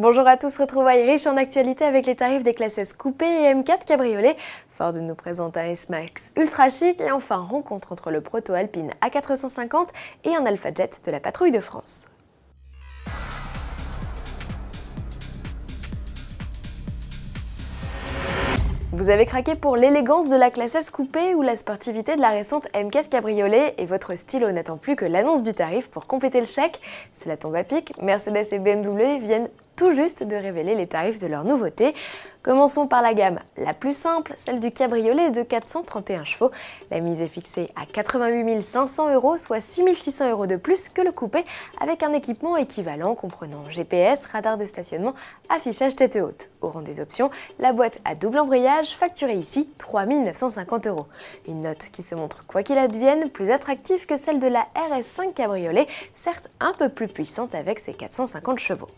Bonjour à tous, retrouvailles riche en actualité avec les tarifs des classes S coupé et M4 cabriolet. Ford nous présente un S-Max ultra chic et enfin rencontre entre le Proto Alpine A450 et un Alpha Jet de la patrouille de France. Vous avez craqué pour l'élégance de la classe S coupée ou la sportivité de la récente M4 cabriolet et votre stylo n'attend plus que l'annonce du tarif pour compléter le chèque. Cela tombe à pic, Mercedes et BMW viennent tout juste de révéler les tarifs de leurs nouveautés. Commençons par la gamme la plus simple, celle du cabriolet de 431 chevaux. La mise est fixée à 88 500 euros, soit 6 600 euros de plus que le coupé, avec un équipement équivalent comprenant GPS, radar de stationnement, affichage tête haute. Au rang des options, la boîte à double embrayage, facturée ici 3 950 euros. Une note qui se montre, quoi qu'il advienne, plus attractive que celle de la RS5 cabriolet, certes un peu plus puissante avec ses 450 chevaux.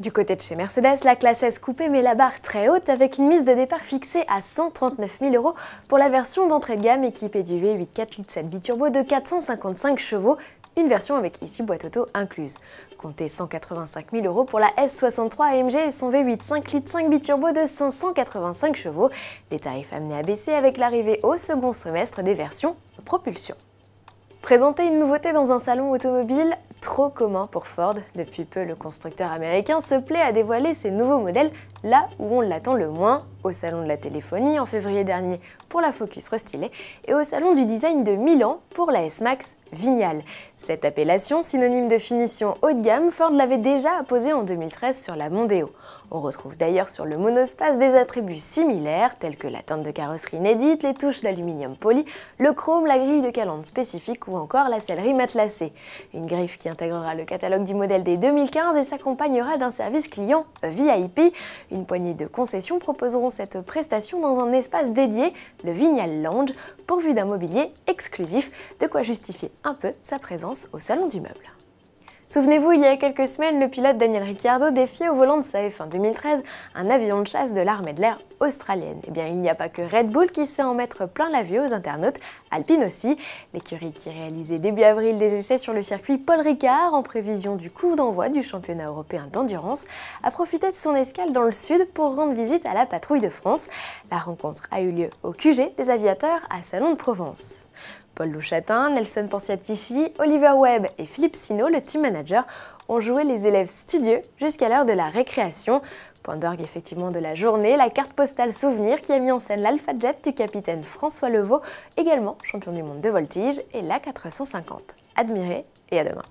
Du côté de chez Mercedes, la classe S coupée met la barre très haute avec une mise de départ fixée à 139 000 euros pour la version d'entrée de gamme équipée du V8 4 litres 7 biturbo de 455 chevaux, une version avec ici boîte auto incluse. Comptez 185 000 euros pour la S63 AMG et son V8 5 5 biturbo de 585 chevaux, Les tarifs amenés à baisser avec l'arrivée au second semestre des versions propulsion. Présenter une nouveauté dans un salon automobile, trop commun pour Ford. Depuis peu, le constructeur américain se plaît à dévoiler ses nouveaux modèles là où on l'attend le moins, au Salon de la téléphonie en février dernier pour la Focus restylée et au Salon du design de Milan pour la S-Max Vignal. Cette appellation, synonyme de finition haut de gamme, Ford l'avait déjà apposée en 2013 sur la Mondeo. On retrouve d'ailleurs sur le monospace des attributs similaires tels que la teinte de carrosserie inédite, les touches d'aluminium poli, le chrome, la grille de calandre spécifique ou encore la sellerie matelassée. Une griffe qui intégrera le catalogue du modèle dès 2015 et s'accompagnera d'un service client VIP. Une poignée de concessions proposeront cette prestation dans un espace dédié, le Vignal Lounge, pourvu d'un mobilier exclusif, de quoi justifier un peu sa présence au salon du meuble. Souvenez-vous, il y a quelques semaines, le pilote Daniel Ricciardo défiait au volant de sa F1 2013 un avion de chasse de l'armée de l'air australienne. Eh bien, il n'y a pas que Red Bull qui sait en mettre plein la vue aux internautes, Alpine aussi. L'écurie qui réalisait début avril des essais sur le circuit Paul Ricard en prévision du coup d'envoi du championnat européen d'endurance a profité de son escale dans le sud pour rendre visite à la patrouille de France. La rencontre a eu lieu au QG des aviateurs à Salon de Provence. Paul Louchatin, Nelson Pensiatici, Oliver Webb et Philippe Sino, le team manager, ont joué les élèves studieux jusqu'à l'heure de la récréation. Point d'orgue effectivement de la journée, la carte postale souvenir qui a mis en scène l'Alpha Jet du capitaine François Levaux, également champion du monde de voltige, et l'A450. Admirez et à demain.